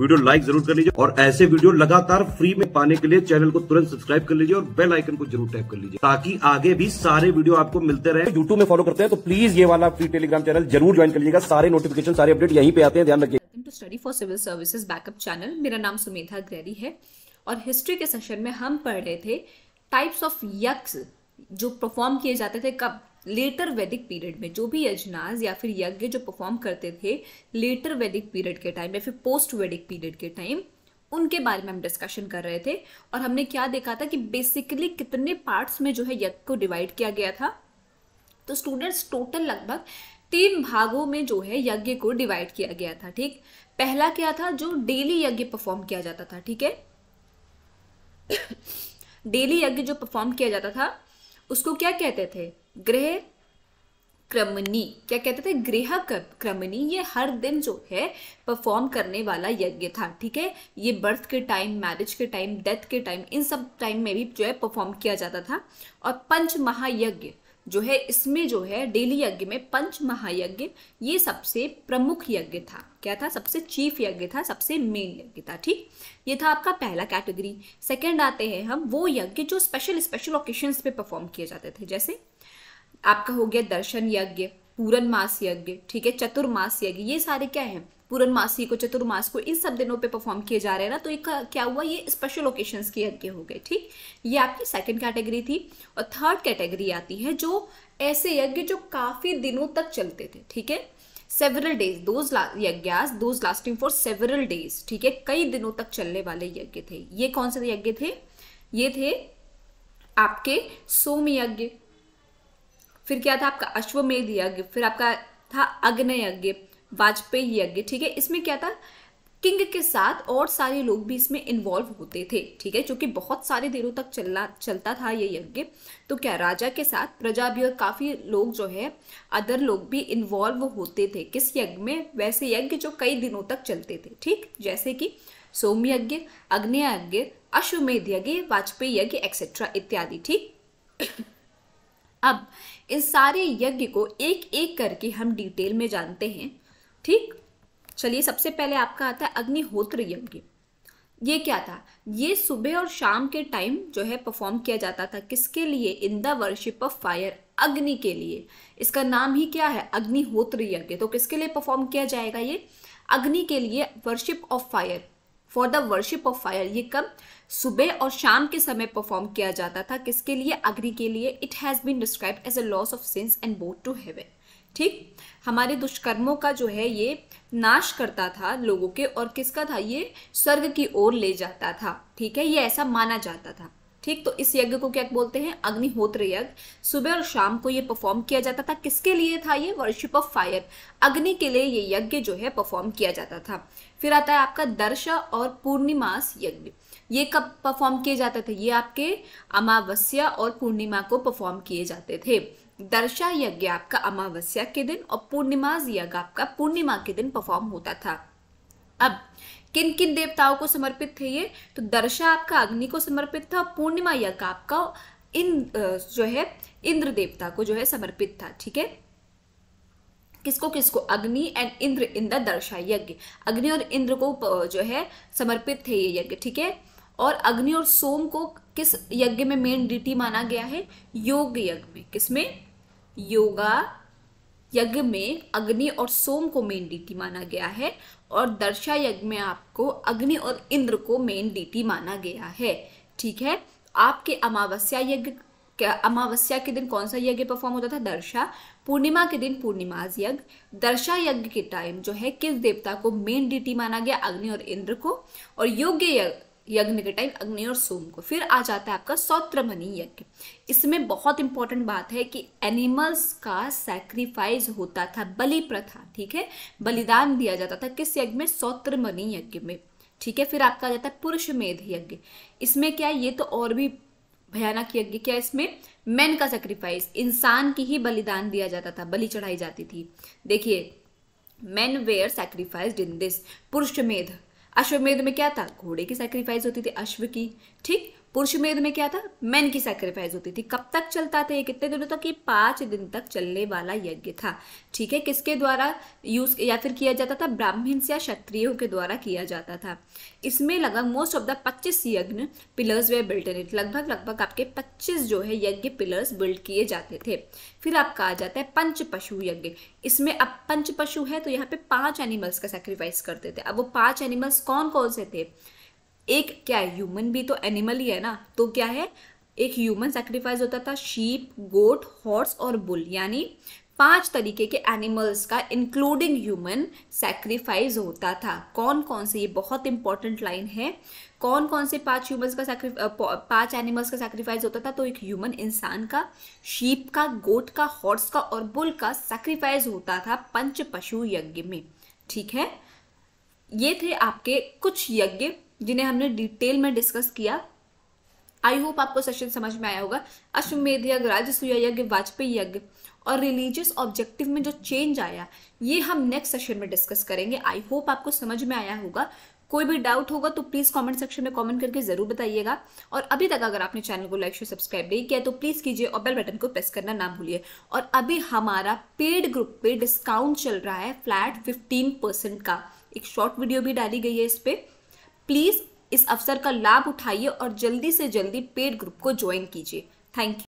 video like जरूर कर लीजिए और ऐसे वीडियो लगातार फ्री में पाने के लिए चैनल को तुरंत सब्सक्राइब कर लीजिए और बेल आइकन को जरूर टैप कर लीजिए ताकि आगे भी सारे वीडियो आपको मिलते रहे यूट्यूब में फॉलो करते हैं तो प्लीज ये वाला फ्री टेलीग्राम चैनल जरूर ज्वाइन कर लीजिएगा सारे नोटिफिकेशन सारे अपडेट यहीं पे आते हैं ध्यान रखिए to study for civil services backup channel मेरा नाम सुमेधा गैरी है और हिस्ट्री के सेशन में हम पढ़ रहे थे टाइप्स ऑफ यक्स जो परफॉर्म किए जाते थे कब लेटर वैदिक पीरियड में जो भी यजनाज या फिर यज्ञ जो परफॉर्म करते थे लेटर वैदिक पीरियड के टाइम या फिर पोस्ट वैदिक पीरियड के टाइम उनके बारे में हम डिस्कशन कर रहे थे और हमने क्या देखा था कि बेसिकली कितने पार्ट्स में जो है यज्ञ को डिवाइड किया गया था तो स्टूडेंट्स टोटल लगभग तीन भागों में जो है यज्ञ को डिवाइड किया गया था ठीक पहला क्या था जो डेली यज्ञ परफॉर्म किया जाता था ठीक है डेली यज्ञ जो परफॉर्म किया जाता था उसको क्या कहते थे गृह क्रमणी क्या कहते थे गृह क्रमणी ये हर दिन जो है परफॉर्म करने वाला यज्ञ था ठीक है ये बर्थ के टाइम मैरिज के टाइम डेथ के टाइम इन सब टाइम में भी जो है परफॉर्म किया जाता था और पंच महायज्ञ जो है इसमें जो है डेली यज्ञ में पंच महायज्ञ ये सबसे प्रमुख यज्ञ था क्या था सबसे चीफ यज्ञ था सबसे मेन यज्ञ था ठीक ये था आपका पहला कैटेगरी सेकंड आते हैं हम वो यज्ञ जो स्पेशल स्पेशल ओकेशंस पे परफॉर्म किए जाते थे जैसे आपका हो गया दर्शन यज्ञ पूरन मास यज्ञ ठीक है चतुर्मास यज्ञ ये सारे क्या है मासी को चतुर्मास को इन सब दिनों पे परफॉर्म किए जा रहे हैं ना तो एक क्या हुआ ये स्पेशल ओकेशन के यज्ञ हो गए ठीक ये आपकी सेकंड कैटेगरी थी और थर्ड कैटेगरी आती है जो ऐसे यज्ञ जो काफी दिनों तक चलते थे ठीक है several days those yajnas those lasting for several days ठीक है कई दिनों तक चलने वाले यज्ञ थे ये कौन से यज्ञ थे ये थे आपके सोम यज्ञ फिर क्या था आपका अश्वमेध यज्ञ फिर आपका था अग्नि यज्ञ वाजपेयी यज्ञ ठीक है इसमें क्या था किंग के साथ और सारे लोग भी इसमें इन्वॉल्व होते थे ठीक है क्योंकि बहुत सारे दिनों तक चलना चलता था ये यज्ञ तो क्या राजा के साथ प्रजा भी और काफ़ी लोग जो है अदर लोग भी इन्वॉल्व होते थे किस यज्ञ में वैसे यज्ञ जो कई दिनों तक चलते थे ठीक जैसे कि सोम यज्ञ अग्नि यज्ञ अश्वमेध यज्ञ वाजपेयी यज्ञ एक्सेट्रा इत्यादि ठीक अब इस सारे यज्ञ को एक एक करके हम डिटेल में जानते हैं ठीक चलिए सबसे पहले आपका आता है अग्निहोत्र यज्ञ ये क्या था ये सुबह और शाम के टाइम जो है परफॉर्म किया जाता था किसके लिए in the worship of fire अग्नि के लिए इसका नाम ही क्या है अग्निहोत्र यज्ञ तो किसके लिए परफॉर्म किया जाएगा ये अग्नि के लिए worship of fire for the worship of fire ये कब सुबह और शाम के समय परफॉर्म किया जाता था किसके लिए अग्नि के लिए it has been describe as a loss of sins and both to heaven ठीक हमारे दुष्कर्मों का जो है ये नाश करता था लोगों के और किसका था ये स्वर्ग की ओर ले जाता था ठीक है ये ऐसा माना जाता था ठीक तो इस यज्ञ को क्या बोलते हैं अग्निहोत्र यज्ञ सुबह और शाम को ये परफॉर्म किया जाता था किसके लिए था ये वर्शिप ऑफ फायर अग्नि के लिए ये यज्ञ जो है परफॉर्म किया जाता था फिर आता है आपका दर्श और पूर्णिमास यज्ञ ये कब परफॉर्म किए जाते थे ये आपके अमावस्या और पूर्णिमा को परफॉर्म किए जाते थे दर्शा यज्ञ आपका अमावस्या के दिन और पूर्णिमा यज्ञ आपका पूर्णिमा के दिन परफॉर्म होता था अब किन किन देवताओं को समर्पित थे ये तो दर्शा आपका अग्नि को समर्पित था पूर्णिमा यज्ञ आपका इन जो है इंद्र देवता को जो है समर्पित था ठीक है किसको किसको अग्नि एंड इंद्र इन द दर्शा यज्ञ अग्नि और इंद्र को जो है समर्पित थे ये यज्ञ ठीक है और अग्नि और सोम को किस यज्ञ में मेन डिटी माना गया है योग यज्ञ में किसमें योगा यज्ञ में अग्नि और सोम को मेन डीटी माना गया है और दर्शा यज्ञ में आपको अग्नि और इंद्र को मेन डीटी माना गया है ठीक है आपके अमावस्या यज्ञ अमावस्या के दिन कौन सा यज्ञ परफॉर्म होता था दर्शा पूर्णिमा के दिन पूर्णिमा यज्ञ दर्शा यज्ञ के टाइम जो है किस देवता को मेन डीटी माना गया अग्नि और इंद्र को और योग्य यज्ञ के टाइम अग्नि और सोम को फिर आ जाता है आपका सौत्रमणि यज्ञ इसमें बहुत इंपॉर्टेंट बात है कि एनिमल्स का सैक्रिफाइस होता था बलि प्रथा ठीक है बलिदान दिया जाता था किस यज्ञ में सौत्रमणि यज्ञ में ठीक है फिर आपका आ जाता है पुरुष मेध यज्ञ इसमें क्या है ये तो और भी भयानक यज्ञ क्या इसमें मैन का सेक्रीफाइस इंसान की ही बलिदान दिया जाता था बलि चढ़ाई जाती थी देखिए man were sacrifice in this Purushamedha अश्वमेध में क्या था घोड़े की सेक्रीफाइस होती थी अश्व की ठीक पुरुषमेध में क्या था मैन की सेक्रीफाइस होती थी कब तक चलता था ये कितने दिनों तक ये पाँच दिन तक चलने वाला यज्ञ था ठीक है किसके द्वारा यूज या फिर किया जाता था ब्राह्मण या क्षत्रियों के द्वारा किया जाता था इसमें लगभग मोस्ट ऑफ द पच्चीस yajna pillars they built in it लगभग लगभग आपके पच्चीस जो है यज्ञ पिलर्स बिल्ड किए जाते थे फिर आपका आ जाता है पंच पशु यज्ञ इसमें अब पंच पशु है तो यहाँ पे पांच एनिमल्स का सेक्रीफाइस करते थे अब वो पांच एनिमल्स कौन कौन से थे एक क्या है ह्यूमन भी तो एनिमल ही है ना तो क्या है एक ह्यूमन सेक्रीफाइस होता था शीप गोट हॉर्स और बुल यानी पांच तरीके के एनिमल्स का इंक्लूडिंग ह्यूमन सेक्रीफाइस होता था कौन कौन से ये बहुत इंपॉर्टेंट लाइन है कौन कौन से पांच ह्यूमंस का पांच एनिमल्स का सेक्रीफाइस होता था तो एक ह्यूमन इंसान का शीप का गोट का हॉर्स का और बुल का सेक्रीफाइस होता था पंच पशु यज्ञ में ठीक है ये थे आपके कुछ यज्ञ जिन्हें हमने डिटेल में डिस्कस किया आई होप आपको सेशन समझ में आया होगा अश्वमेध यज्ञ राजसूय यज्ञ वाजपेयी यज्ञ और रिलीजियस ऑब्जेक्टिव में जो चेंज आया ये हम नेक्स्ट सेशन में डिस्कस करेंगे आई होप आपको समझ में आया होगा कोई भी डाउट होगा तो प्लीज़ कमेंट सेक्शन में कमेंट करके ज़रूर बताइएगा और अभी तक अगर आपने चैनल को लाइक शेयर सब्सक्राइब नहीं किया तो प्लीज़ कीजिए और बेल बटन को प्रेस करना ना भूलिए और अभी हमारा पेड ग्रुप पे डिस्काउंट चल रहा है फ्लैट 15 परसेंट का एक शॉर्ट वीडियो भी डाली गई है इस पर प्लीज़ इस अवसर का लाभ उठाइए और जल्दी से जल्दी पेड ग्रुप को ज्वाइन कीजिए थैंक यू